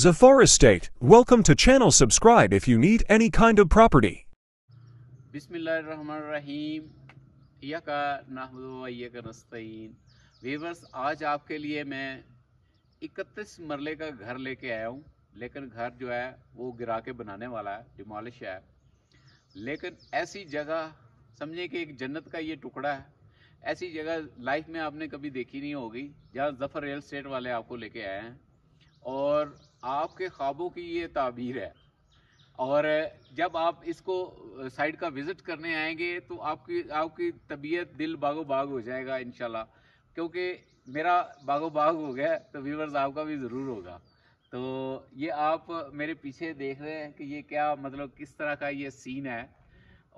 Zafar Estate, welcome to channel subscribe if you need any kind of property. बिस्मिल्लाहिर्रहमानिर्रहीम यका नाहमदो नस्तीन viewers आज आपके लिए मैं 31 मरले का घर लेके आया हूँ लेकिन घर जो है वो गिरा के बनाने वाला है डिमोलिश है लेकिन ऐसी जगह समझे कि एक जन्नत का ये टुकड़ा है ऐसी जगह लाइफ में आपने कभी देखी नहीं होगी जहाँ जफ़र रियल स्टेट वाले आपको लेके आए हैं और आपके ख्वाबों की ये ताबीर है और जब आप इसको साइड का विज़िट करने आएंगे तो आपकी आपकी तबीयत दिल बागो बाग हो जाएगा इन क्योंकि मेरा बागो बाग हो गया तो व्यूवर्स आपका भी ज़रूर होगा तो ये आप मेरे पीछे देख रहे हैं कि ये क्या मतलब किस तरह का ये सीन है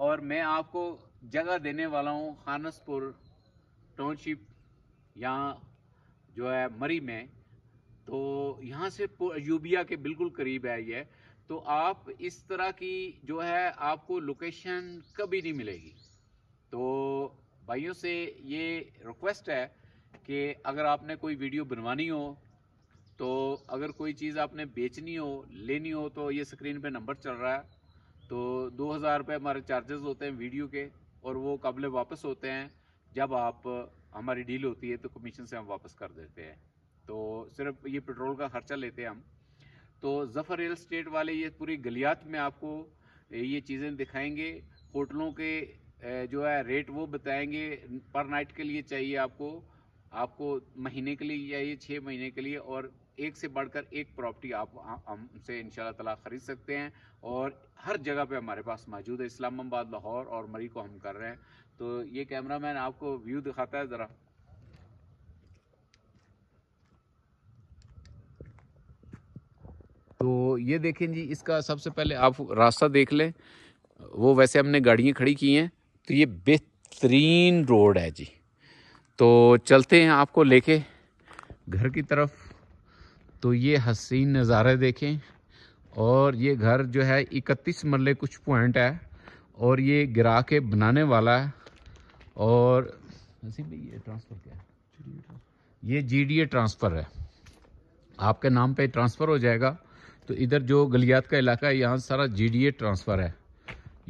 और मैं आपको जगह देने वाला हूँ खानसपुर टाउनशिप यहाँ जो है मरी में तो यहाँ से यूबिया के बिल्कुल करीब है ये तो आप इस तरह की जो है आपको लोकेशन कभी नहीं मिलेगी तो भाइयों से ये रिक्वेस्ट है कि अगर आपने कोई वीडियो बनवानी हो तो अगर कोई चीज़ आपने बेचनी हो लेनी हो तो ये स्क्रीन पे नंबर चल रहा है तो दो हज़ार रुपये हमारे चार्जेस होते हैं वीडियो के और वो कबले वापस होते हैं जब आप हमारी डील होती है तो कमीशन से हम वापस कर देते हैं तो सिर्फ ये पेट्रोल का खर्चा लेते हैं हम तो जफ़र रियल स्टेट वाले ये पूरी गलियात में आपको ये चीज़ें दिखाएंगे होटलों के जो है रेट वो बताएंगे पर नाइट के लिए चाहिए आपको आपको महीने के लिए चाहिए छः महीने के लिए और एक से बढ़कर एक प्रॉपर्टी आप हमसे इन तला ख़रीद सकते हैं और हर जगह पे हमारे पास मौजूद है इस्लामाबाद लाहौर और मरी को हम कर रहे हैं तो ये कैमरामैन आपको व्यू दिखाता है ज़रा तो ये देखें जी इसका सबसे पहले आप रास्ता देख लें वो वैसे हमने गाड़ियाँ खड़ी की हैं तो ये बेहतरीन रोड है जी तो चलते हैं आपको लेके घर की तरफ तो ये हसीन नज़ारे देखें और ये घर जो है इकतीस मरले कुछ पॉइंट है और ये गिरा के बनाने वाला है और भाई ये ट्रांसफ़र क्या है ये जी डी ए ट्रांसफ़र है आपके नाम पे ट्रांसफ़र हो जाएगा तो इधर जो गलियात का इलाका है यहाँ सारा जीडीए ट्रांसफ़र है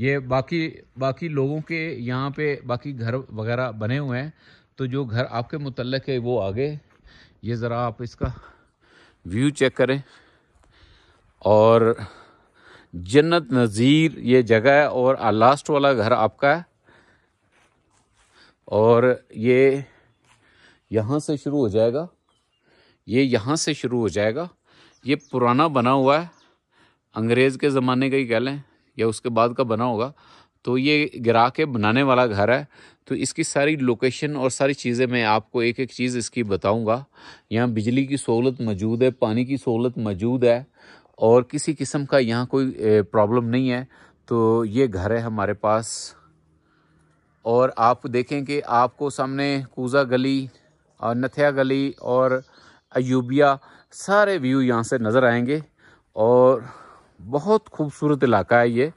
ये बाकी बाकी लोगों के यहाँ पे बाकी घर वगैरह बने हुए हैं तो जो घर आपके मुतलक है वो आगे ये ज़रा आप इसका व्यू चेक करें और जन्नत नज़ीर ये जगह है और लास्ट वाला घर आपका है और ये यहाँ से शुरू हो जाएगा ये यहाँ से शुरू हो जाएगा ये पुराना बना हुआ है अंग्रेज़ के ज़माने का ही कह लें या उसके बाद का बना होगा तो ये गिरा के बनाने वाला घर है तो इसकी सारी लोकेशन और सारी चीज़ें मैं आपको एक एक चीज़ इसकी बताऊंगा यहाँ बिजली की सहूलत मौजूद है पानी की सहूलत मौजूद है और किसी किस्म का यहाँ कोई प्रॉब्लम नहीं है तो ये घर है हमारे पास और आप देखें कि आपको सामने कूज़ा गली और नथिया गली और अयूबिया सारे व्यू यहाँ से नज़र आएंगे और बहुत खूबसूरत इलाका है ये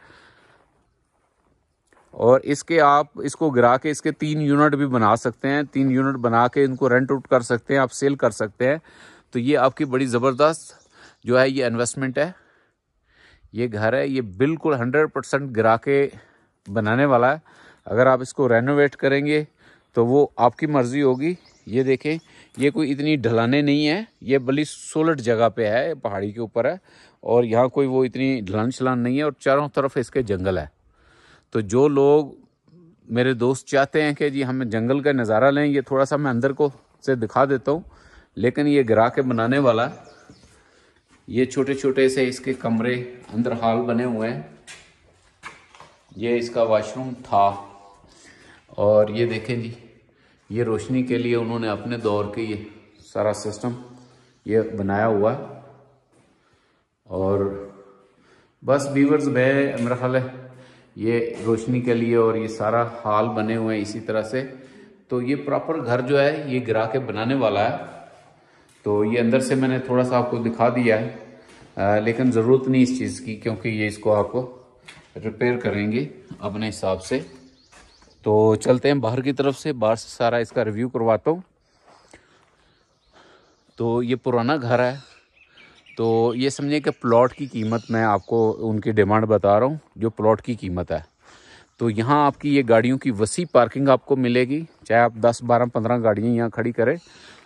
और इसके आप इसको गिरा के इसके तीन यूनिट भी बना सकते हैं तीन यूनिट बना के इनको रेंट आउट कर सकते हैं आप सेल कर सकते हैं तो ये आपकी बड़ी ज़बरदस्त जो है ये इन्वेस्टमेंट है ये घर है ये बिल्कुल हंड्रेड परसेंट गिरा के बनाने वाला है अगर आप इसको रेनोवेट करेंगे तो वो आपकी मर्ज़ी होगी ये देखें ये कोई इतनी ढलाने नहीं है ये बलि सोलट जगह पे है पहाड़ी के ऊपर है और यहाँ कोई वो इतनी ढलान छलान नहीं है और चारों तरफ इसके जंगल है तो जो लोग मेरे दोस्त चाहते हैं कि जी हम जंगल का नज़ारा लें ये थोड़ा सा मैं अंदर को से दिखा देता हूँ लेकिन ये गिरा के बनाने वाला ये छोटे छोटे से इसके कमरे अंदर हाल बने हुए हैं ये इसका वाशरूम था और ये देखें जी ये रोशनी के लिए उन्होंने अपने दौर के ये सारा सिस्टम ये बनाया हुआ और बस वीवर्स भय मेरा ख्याल है ये रोशनी के लिए और ये सारा हाल बने हुए हैं इसी तरह से तो ये प्रॉपर घर जो है ये गिरा के बनाने वाला है तो ये अंदर से मैंने थोड़ा सा आपको दिखा दिया है आ, लेकिन ज़रूरत नहीं इस चीज़ की क्योंकि ये इसको आपको रिपेयर करेंगे अपने हिसाब से तो चलते हैं बाहर की तरफ से बाहर से सारा इसका रिव्यू करवाता हूँ तो ये पुराना घर है तो ये समझिए कि प्लॉट की कीमत मैं आपको उनकी डिमांड बता रहा हूँ जो प्लॉट की कीमत है तो यहाँ आपकी ये गाड़ियों की वसी पार्किंग आपको मिलेगी चाहे आप 10, 12, 15 गाड़ियाँ यहाँ खड़ी करें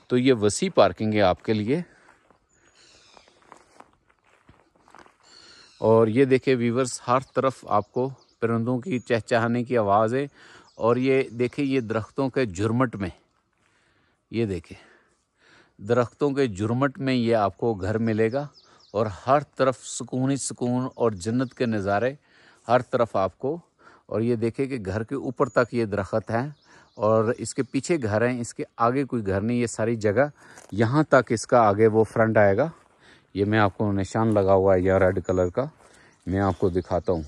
तो ये वसी पार्किंग है आपके लिए और ये देखे वीवर्स हर तरफ आपको परिंदों की चहचहाने की आवाज़ है और ये देखिए ये दरख्तों के जुरमट में ये देखिए दरख्तों के जुरमट में ये आपको घर मिलेगा और हर तरफ सुकून ही सुकून और जन्नत के नज़ारे हर तरफ आपको और ये देखे कि घर के ऊपर तक ये दरख्त हैं और इसके पीछे घर हैं इसके आगे कोई घर नहीं ये सारी जगह यहाँ तक इसका आगे वो फ्रंट आएगा ये मैं आपको निशान लगा हुआ है यह रेड कलर का मैं आपको दिखाता हूँ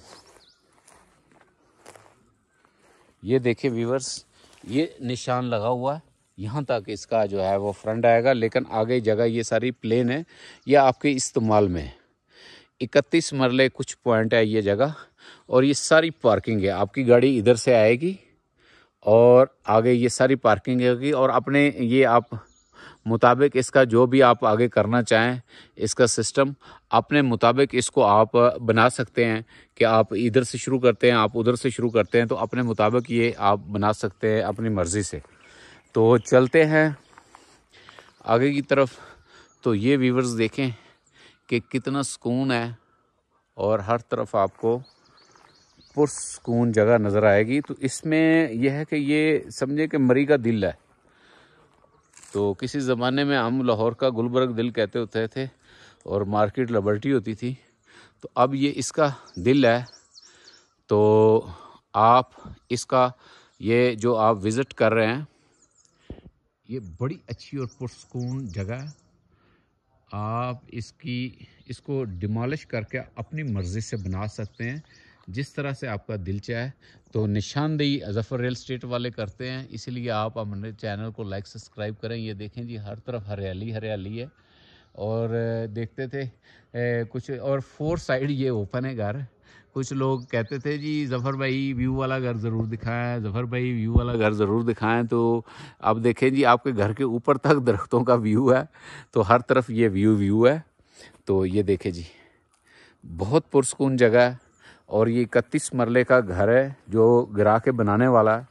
ये देखिए व्यूवर्स ये निशान लगा हुआ है यहाँ तक इसका जो है वो फ्रंट आएगा लेकिन आगे जगह ये सारी प्लेन है ये आपके इस्तेमाल में है इकतीस मरले कुछ पॉइंट है ये जगह और ये सारी पार्किंग है आपकी गाड़ी इधर से आएगी और आगे ये सारी पार्किंग होगी और अपने ये आप मुताबिक इसका जो भी आप आगे करना चाहें इसका सिस्टम अपने मुताबिक इसको आप बना सकते हैं कि आप इधर से शुरू करते हैं आप उधर से शुरू करते हैं तो अपने मुताबिक ये आप बना सकते हैं अपनी मर्ज़ी से तो चलते हैं आगे की तरफ तो ये व्यूवर्स देखें कि कितना सुकून है और हर तरफ आपको पुरसकून जगह नज़र आएगी तो इसमें यह है कि ये समझे कि मरी का दिल है तो किसी ज़माने में हम लाहौर का गुलबर्ग दिल कहते होते थे और मार्केट लबर्टी होती थी तो अब ये इसका दिल है तो आप इसका ये जो आप विज़िट कर रहे हैं ये बड़ी अच्छी और पुरसकून जगह है आप इसकी इसको डिमोलिश करके अपनी मर्ज़ी से बना सकते हैं जिस तरह से आपका दिल चाहे तो निशानदेही जफ़र रियल स्टेट वाले करते हैं इसलिए आप हमारे चैनल को लाइक सब्सक्राइब करें ये देखें जी हर तरफ हरियाली हरियाली है और देखते थे ए, कुछ और फोर साइड ये ओपन है घर कुछ लोग कहते थे जी ज़फ़र भाई व्यू वाला घर ज़रूर दिखाएं ज़फ़र भाई व्यू वाला घर ज़रूर दिखाएं तो आप देखें जी आपके घर के ऊपर तक दरख्तों का व्यू है तो हर तरफ ये व्यू व्यू है तो ये देखें जी बहुत पुरसकून जगह है और ये इकतीस मरले का घर है जो गिरा के बनाने वाला है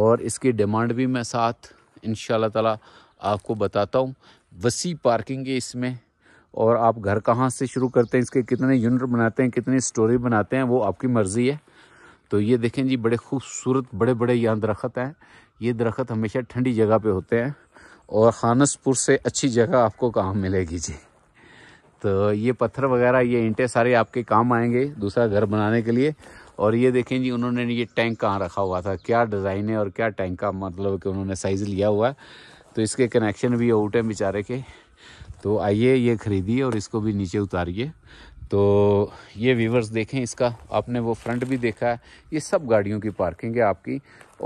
और इसकी डिमांड भी मैं साथ इन ताला आपको बताता हूँ वसी पार्किंग है इसमें और आप घर कहाँ से शुरू करते हैं इसके कितने यूनिट बनाते हैं कितनी स्टोरी बनाते हैं वो आपकी मर्ज़ी है तो ये देखें जी बड़े खूबसूरत बड़े बड़े यहाँ दरख्त हैं ये दरख्त हमेशा ठंडी जगह पर होते हैं और खानसपुर से अच्छी जगह आपको कहाँ मिलेगी जी तो ये पत्थर वगैरह ये इंटे सारे आपके काम आएंगे दूसरा घर बनाने के लिए और ये देखें जी उन्होंने ये टैंक कहाँ रखा हुआ था क्या डिज़ाइन है और क्या टैंक का मतलब कि उन्होंने साइज़ लिया हुआ है तो इसके कनेक्शन भी आउट हैं बेचारे के तो आइए ये ख़रीदिए और इसको भी नीचे उतारिए तो ये व्यूवर्स देखें इसका आपने वो फ्रंट भी देखा है ये सब गाड़ियों की पार्किंग है आपकी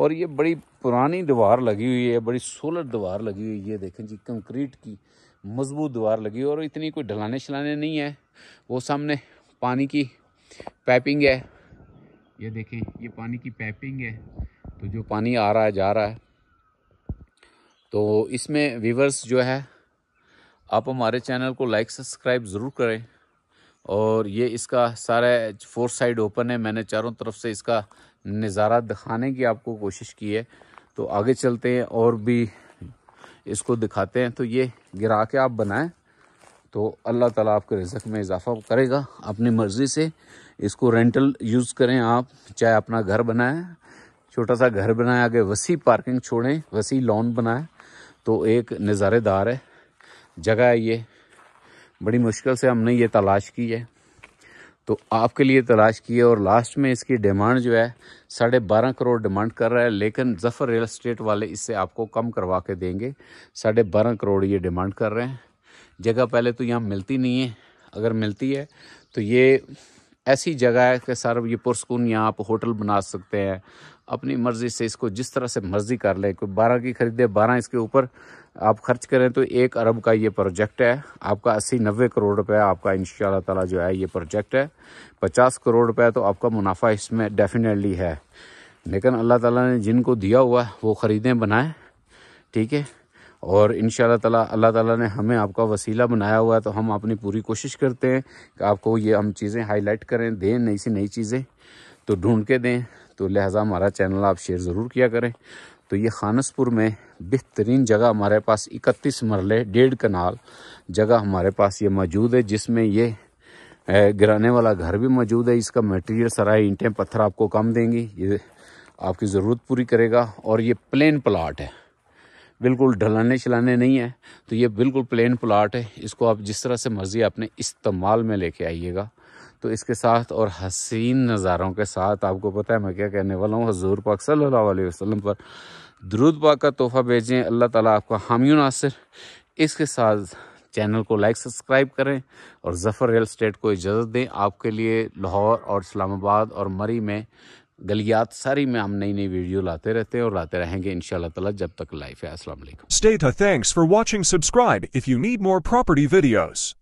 और ये बड़ी पुरानी दीवार लगी हुई है बड़ी सोलर दीवार लगी हुई है ये देखें जी कंक्रीट की मजबूत दीवार लगी और इतनी कोई ढलाने छलाने नहीं है वो सामने पानी की पैपिंग है ये देखें ये पानी की पैपिंग है तो जो पानी आ रहा है जा रहा है तो इसमें व्यूवर्स जो है आप हमारे चैनल को लाइक सब्सक्राइब ज़रूर करें और ये इसका सारा फोर साइड ओपन है मैंने चारों तरफ से इसका नज़ारा दिखाने की आपको कोशिश की है तो आगे चलते हैं और भी इसको दिखाते हैं तो ये गिरा के आप बनाएं तो अल्लाह ताला आपके रिजक में इजाफा करेगा अपनी मर्ज़ी से इसको रेंटल यूज़ करें आप चाहे अपना घर बनाएं छोटा सा घर बनाएं आगे वसी पार्किंग छोड़ें वसी लॉन बनाएं तो एक नज़ारेदार है जगह है ये बड़ी मुश्किल से हमने ये तलाश की है तो आपके लिए तलाश की है और लास्ट में इसकी डिमांड जो है साढ़े बारह करोड़ डिमांड कर रहा है लेकिन जफ़र रियल इस्टेट वाले इससे आपको कम करवा के देंगे साढ़े बारह करोड़ ये डिमांड कर रहे हैं जगह पहले तो यहाँ मिलती नहीं है अगर मिलती है तो ये ऐसी जगह है कि सर ये पुरस्कून यहाँ आप होटल बना सकते हैं अपनी मर्ज़ी से इसको जिस तरह से मर्ज़ी कर लें कोई बारह की ख़रीदे बारह इसके ऊपर आप खर्च करें तो एक अरब का ये प्रोजेक्ट है आपका अस्सी नबे करोड़ रुपया आपका इन ताला जो है ये प्रोजेक्ट है पचास करोड़ रुपया तो आपका मुनाफा इसमें डेफिनेटली है लेकिन अल्लाह ताला ने जिनको दिया हुआ है वो ख़रीदें बनाएं ठीक है और इन तला अल्लाह ताला ने हमें आपका वसीला बनाया हुआ है तो हम अपनी पूरी कोशिश करते हैं कि आपको ये हम चीज़ें हाईलाइट करें दें नई सी नई चीज़ें तो ढूंढ के दें तो लिहाजा हमारा चैनल आप शेयर ज़रूर किया करें तो ये खानसपुर में बेहतरीन जगह हमारे पास इकतीस मरले डेढ़ कनाल जगह हमारे पास ये मौजूद है जिसमें ये गिराने वाला घर भी मौजूद है इसका मटेरियल सराय ईंटें पत्थर आपको कम देंगी ये आपकी ज़रूरत पूरी करेगा और ये प्लेन प्लाट है बिल्कुल ढलाने चलाने नहीं है तो ये बिल्कुल प्लेन प्लाट है इसको आप जिस तरह से मर्ज़ी अपने इस्तेमाल में लेके आइएगा तो इसके साथ और हसीन नज़ारों के साथ आपको पता है मैं क्या कहने वाला हूँ हजूर पाक सल्ला वसलम पर द्रुद पाक का तोहफ़ा भेजें अल्लाह ताला आपका हामियों नासिर इसके साथ चैनल को लाइक सब्सक्राइब करें और जफ़र रियल स्टेट को इजाज़त दें आपके लिए लाहौर और इस्लामाबाद और मरी में गलियात सारी में हम नई नई वीडियो लाते रहते हैं और लाते रहेंगे इन ताला जब तक लाइफ है अस्सलाम वालेकुम state thanks for watching subscribe if you need more property videos